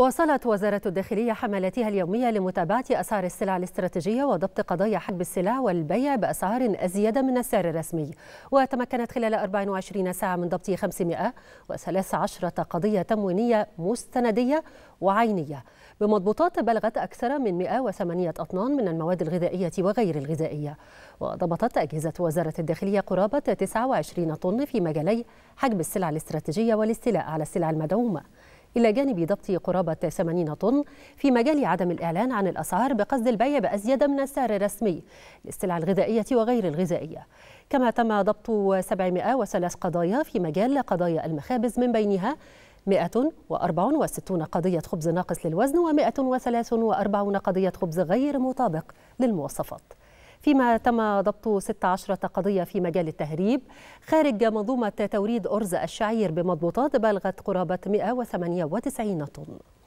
واصلت وزارة الداخلية حملاتها اليومية لمتابعة أسعار السلع الاستراتيجية وضبط قضايا حجب السلع والبيع بأسعار أزيد من السعر الرسمي وتمكنت خلال 24 ساعة من ضبط 513 قضية تموينية مستندية وعينية بمضبوطات بلغت أكثر من 108 أطنان من المواد الغذائية وغير الغذائية وضبطت أجهزة وزارة الداخلية قرابة 29 طن في مجالي حجب السلع الاستراتيجية والاستيلاء على السلع المدعومة إلى جانب ضبط قرابة 80 طن في مجال عدم الإعلان عن الأسعار بقصد البيع بأزيد من السعر الرسمي للسلع الغذائية وغير الغذائية كما تم ضبط 703 قضايا في مجال قضايا المخابز من بينها 164 قضية خبز ناقص للوزن و 143 قضية خبز غير مطابق للمواصفات فيما تم ضبط 16 قضية في مجال التهريب خارج منظومة توريد أرز الشعير بمضبوطات بلغت قرابة 198 طن